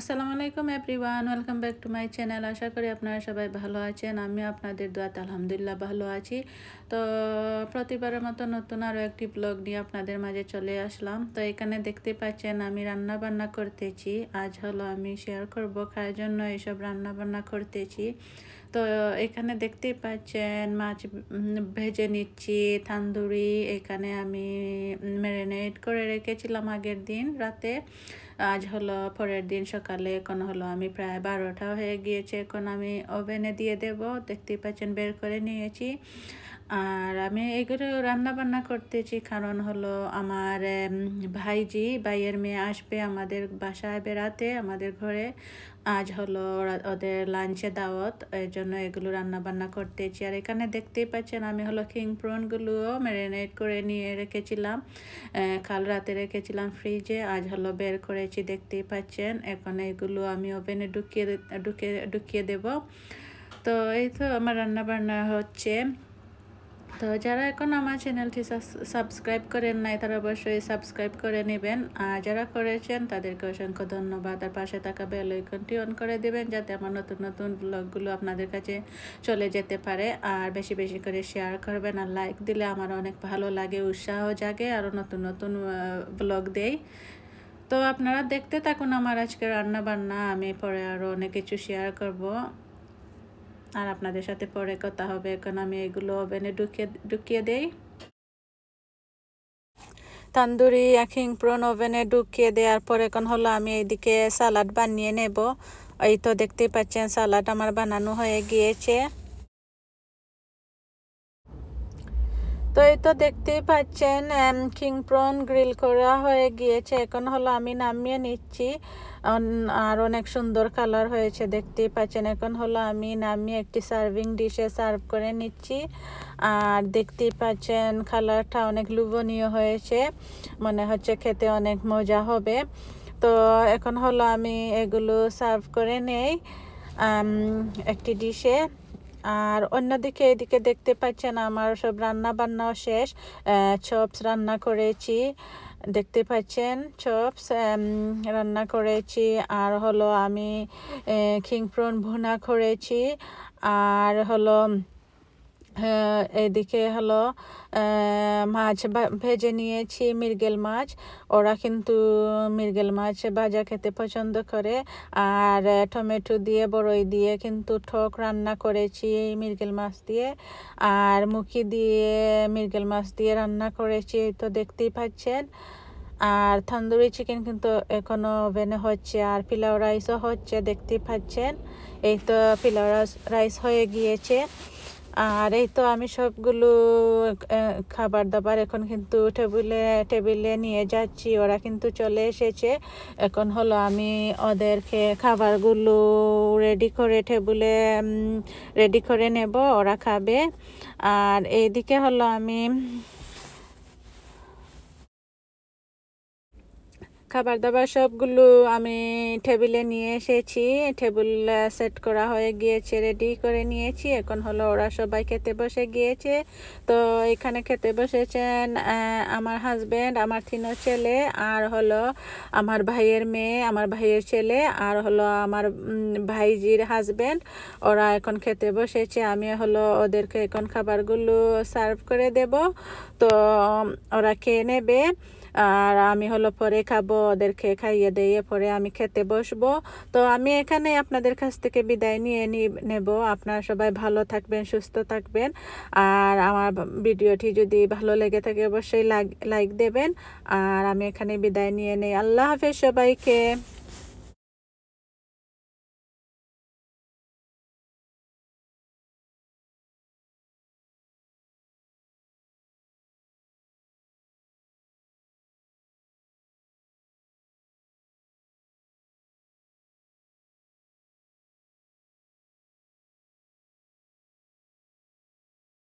আসসালামু আলাইকুম everyone welcome back to my channel আশা করি আপনারা সবাই ভালো আছেন আমি আপনাদের দোয়াতে আলহামদুলিল্লাহ ভালো আছি তো প্রতিবারের মতো নতুন আরও একটি ব্লগ নিয়ে আপনাদের মাঝে চলে আসলাম তো এখানে দেখতে পাচ্ছেন আমি রান্না বান্না করতেছি আজ হলো আমি শেয়ার করব খাওয়ার জন্য এইসব রান্না বান্না করতেছি তো এখানে দেখতেই পাচ্ছেন মাছ ভেজে নিচ্ছি তান্দুরি এখানে আমি ম্যারিনেট করে রেখেছিলাম আগের দিন রাতে আজ হলো পরের দিন সকালে এখন হলো আমি প্রায় বারোটা হয়ে গিয়েছে এখন আমি ওভেনে দিয়ে দেব দেখতেই পাচ্ছেন বের করে নিয়েছি আর আমি এগুলো রান্না বান্না করতেছি কারণ হলো আমার ভাইজি ভাইয়ের মেয়ে আসবে আমাদের বাসায় বেড়াতে আমাদের ঘরে আজ হলো ওদের লাঞ্চে দাওয়াত এর জন্য এগুলো রান্না বান্না করতেছি আর এখানে দেখতেই পাচ্ছেন আমি হলো কিং প্রনগুলোও ম্যারিনেট করে নিয়ে রেখেছিলাম কাল রাতে রেখেছিলাম ফ্রিজে আজ হলো বের করেছি দেখতেই পাচ্ছেন এখন এগুলো আমি ওভেনে ঢুকিয়ে ঢুকিয়ে ঢুকিয়ে দেব তো এই তো আমার রান্না বান্না হচ্ছে তো যারা এখন আমার চ্যানেলটি সাবস্ক্রাইব করেন নাই তারা অবশ্যই সাবস্ক্রাইব করে নেবেন আর যারা করেছেন তাদেরকে অসংখ্য ধন্যবাদ আর পাশে থাকা বেল অন করে দেবেন যাতে আমার নতুন নতুন ব্লগগুলো আপনাদের কাছে চলে যেতে পারে আর বেশি বেশি করে শেয়ার করবেন আর লাইক দিলে আমার অনেক ভালো লাগে উৎসাহ জাগে আরও নতুন নতুন ব্লগ দেই তো আপনারা দেখতে থাকুন আমার আজকে রান্না বান্না আমি পরে আরও অনেক কিছু শেয়ার করব আর আপনাদের সাথে পরে কথা হবে এখন আমি এগুলো ওভেনে ঢুকিয়ে ঢুকিয়ে দেই তান্দুরি আখিং প্রন ওভেনে ঢুকিয়ে দেওয়ার পর এখন হলো আমি এইদিকে সালাড বানিয়ে নেব এই তো দেখতেই পাচ্ছেন সালাড আমার বানানো হয়ে গিয়েছে তো এই তো দেখতেই পাচ্ছেন কিং প্রন গ্রিল করা হয়ে গিয়েছে এখন হলো আমি নামিয়ে নিচ্ছি আর অনেক সুন্দর কালার হয়েছে দেখতেই পাচ্ছেন এখন হলো আমি নামিয়ে একটি সার্ভিং ডিশে সার্ভ করে নিচ্ছি আর দেখতেই পাচ্ছেন কালারটা অনেক লুভনীয় হয়েছে মনে হচ্ছে খেতে অনেক মজা হবে তো এখন হলো আমি এগুলো সার্ভ করে নেই একটি ডিশে আর অন্যদিকে এদিকে দেখতে পাচ্ছেন আমার সব রান্না বান্নাও শেষ চপস রান্না করেছি দেখতে পাচ্ছেন চপস রান্না করেছি আর হলো আমি খিংপ্রন ভুনা করেছি আর হলো হ্যাঁ, এদিকে হলো মাছ ভেজে নিয়েছি মির্গেল মাছ ওরা কিন্তু মির্গেল মাছ ভাজা খেতে পছন্দ করে আর টমেটো দিয়ে বড়ই দিয়ে কিন্তু ঠক রান্না করেছি মির্গেল মাছ দিয়ে আর মুখি দিয়ে মির্গেল মাছ দিয়ে রান্না করেছি এই তো দেখতেই পাচ্ছেন আর তন্দুরি চিকেন কিন্তু এখনও ওভেনে হচ্ছে আর পিলাও রাইসও হচ্ছে দেখতেই পাচ্ছেন এই তো পিলাও রাইস হয়ে গিয়েছে আর এই তো আমি সবগুলো খাবার দাবার এখন কিন্তু টেবিলে টেবিলে নিয়ে যাচ্ছি ওরা কিন্তু চলে এসেছে এখন হলো আমি ওদেরকে খাবারগুলো রেডি করে টেবিলে রেডি করে নেব ওরা খাবে আর এইদিকে হলো আমি খাবার দাবার সবগুলো আমি টেবিলে নিয়ে এসেছি টেবিল সেট করা হয়ে গিয়েছে রেডি করে নিয়েছি এখন হলো ওরা সবাই খেতে বসে গিয়েছে তো এখানে খেতে বসেছেন আমার হাজব্যান্ড আমার তিন ছেলে আর হলো আমার ভাইয়ের মেয়ে আমার ভাইয়ের ছেলে আর হলো আমার ভাইজির হাজব্যান্ড ওরা এখন খেতে বসেছে আমি হলো ওদেরকে এখন খাবারগুলো সার্ভ করে দেব তো ওরা খেয়ে নেবে আর আমি হলো পরে খাবো ওদেরকে খাইয়ে দিয়ে পরে আমি খেতে বসবো তো আমি এখানে আপনাদের কাছ থেকে বিদায় নিয়ে নেব আপনারা সবাই ভালো থাকবেন সুস্থ থাকবেন আর আমার ভিডিওটি যদি ভালো লেগে থাকে অবশ্যই লাইক দেবেন আর আমি এখানে বিদায় নিয়ে নেই আল্লাহ হাফেজ সবাইকে